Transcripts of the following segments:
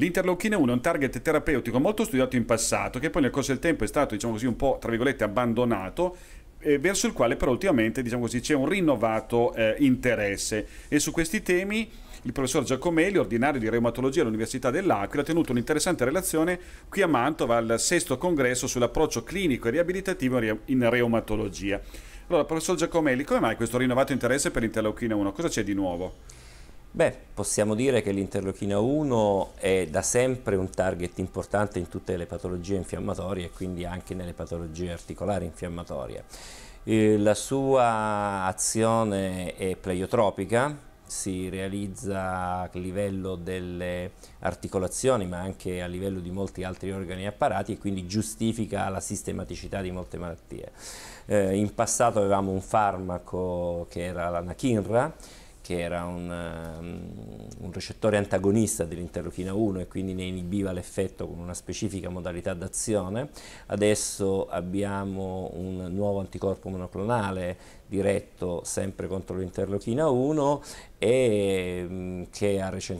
L'interleuchina 1 è un target terapeutico molto studiato in passato, che poi nel corso del tempo è stato, diciamo così, un po', tra virgolette, abbandonato, eh, verso il quale però ultimamente diciamo così, c'è un rinnovato eh, interesse e su questi temi il professor Giacomelli, ordinario di reumatologia all'Università dell'Aquila, ha tenuto un'interessante relazione qui a Mantova al sesto congresso sull'approccio clinico e riabilitativo in reumatologia. Allora, professor Giacomelli, come mai questo rinnovato interesse per l'interleuchina 1? Cosa c'è di nuovo? Beh, possiamo dire che l'interleuchina 1 è da sempre un target importante in tutte le patologie infiammatorie e quindi anche nelle patologie articolari infiammatorie. Eh, la sua azione è pleiotropica, si realizza a livello delle articolazioni ma anche a livello di molti altri organi e apparati e quindi giustifica la sistematicità di molte malattie. Eh, in passato avevamo un farmaco che era l'anachinra che era un, ehm, un recettore antagonista dell'interleuchina 1 e quindi ne inibiva l'effetto con una specifica modalità d'azione. Adesso abbiamo un nuovo anticorpo monoclonale diretto sempre contro l'Interlochina 1 e mm,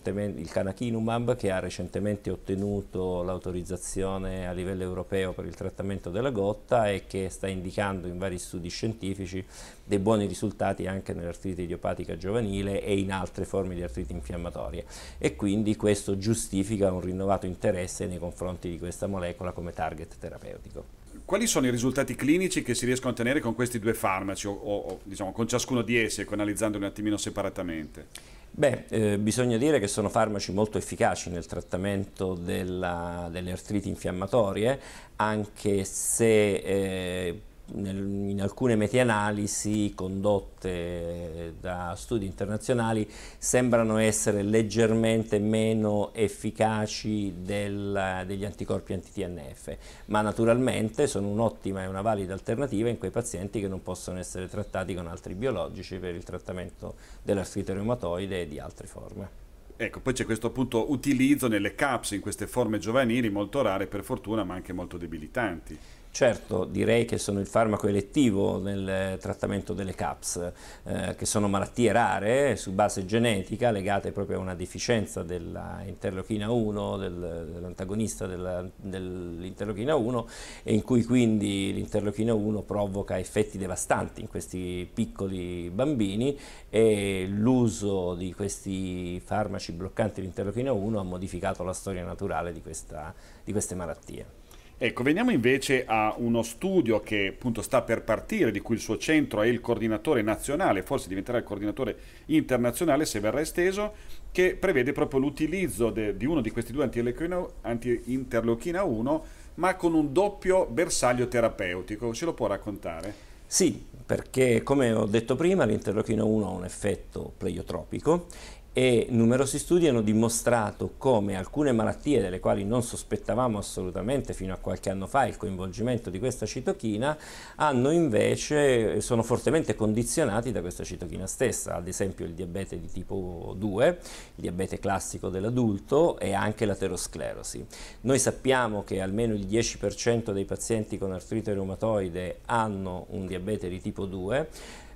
il Canachinumab che ha recentemente ottenuto l'autorizzazione a livello europeo per il trattamento della gotta e che sta indicando in vari studi scientifici dei buoni risultati anche nell'artrite idiopatica giovanile e in altre forme di artrite infiammatorie e quindi questo giustifica un rinnovato interesse nei confronti di questa molecola come target terapeutico. Quali sono i risultati clinici che si riescono a ottenere con questi due farmaci o, o diciamo, con ciascuno di essi, ecco, analizzandoli un attimino separatamente? Beh, eh, bisogna dire che sono farmaci molto efficaci nel trattamento della, delle artriti infiammatorie, anche se eh, in alcune metianalisi condotte eh, da studi internazionali sembrano essere leggermente meno efficaci del, eh, degli anticorpi anti-TNF, ma naturalmente sono un'ottima e una valida alternativa in quei pazienti che non possono essere trattati con altri biologici per il trattamento dell'artrite reumatoide e di altre forme. Ecco, poi c'è questo appunto utilizzo nelle CAPS in queste forme giovanili molto rare per fortuna ma anche molto debilitanti. Certo, direi che sono il farmaco elettivo nel trattamento delle CAPS, eh, che sono malattie rare su base genetica legate proprio a una deficienza dell'interleuchina 1, del, dell'antagonista dell'interleuchina 1 e in cui quindi l'interleuchina 1 provoca effetti devastanti in questi piccoli bambini e l'uso di questi farmaci bloccanti l'interleuchina 1 ha modificato la storia naturale di, questa, di queste malattie. Ecco, veniamo invece a uno studio che appunto sta per partire, di cui il suo centro è il coordinatore nazionale, forse diventerà il coordinatore internazionale se verrà esteso, che prevede proprio l'utilizzo di uno di questi due anti-interleuchina 1, ma con un doppio bersaglio terapeutico. Ce lo può raccontare? Sì, perché come ho detto prima l'interleuchina 1 ha un effetto pleiotropico e numerosi studi hanno dimostrato come alcune malattie delle quali non sospettavamo assolutamente fino a qualche anno fa il coinvolgimento di questa citochina hanno invece, sono fortemente condizionati da questa citochina stessa, ad esempio il diabete di tipo 2, il diabete classico dell'adulto e anche l'aterosclerosi. Noi sappiamo che almeno il 10% dei pazienti con artrite reumatoide hanno un diabete di tipo 2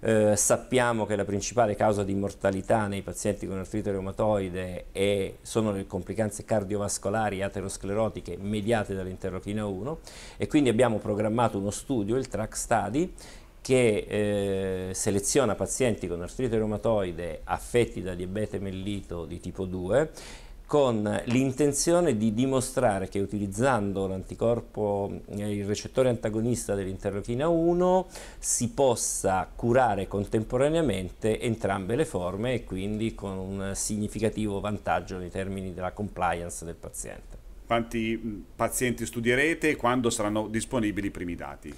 eh, sappiamo che la principale causa di mortalità nei pazienti con artrite reumatoide è, sono le complicanze cardiovascolari aterosclerotiche mediate dall'interrochina 1 e quindi abbiamo programmato uno studio, il TRAC Study, che eh, seleziona pazienti con artrite reumatoide affetti da diabete mellito di tipo 2 con l'intenzione di dimostrare che utilizzando l'anticorpo, eh, il recettore antagonista dell'interleuchina 1 si possa curare contemporaneamente entrambe le forme e quindi con un significativo vantaggio nei termini della compliance del paziente. Quanti pazienti studierete e quando saranno disponibili i primi dati?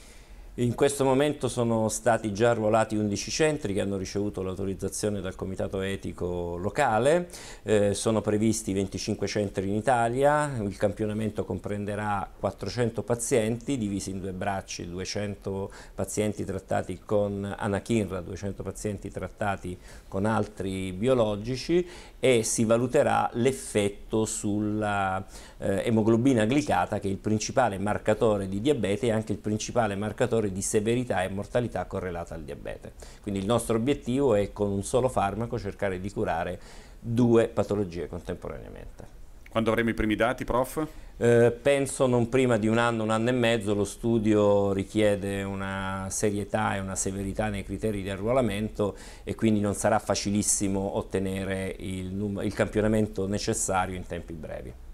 In questo momento sono stati già arruolati 11 centri che hanno ricevuto l'autorizzazione dal Comitato Etico locale, eh, sono previsti 25 centri in Italia, il campionamento comprenderà 400 pazienti divisi in due bracci, 200 pazienti trattati con anachinra, 200 pazienti trattati con altri biologici e si valuterà l'effetto sulla eh, emoglobina glicata che è il principale marcatore di diabete e anche il principale marcatore fattore di severità e mortalità correlata al diabete. Quindi il nostro obiettivo è con un solo farmaco cercare di curare due patologie contemporaneamente. Quando avremo i primi dati, prof? Eh, penso non prima di un anno, un anno e mezzo, lo studio richiede una serietà e una severità nei criteri di arruolamento e quindi non sarà facilissimo ottenere il, il campionamento necessario in tempi brevi.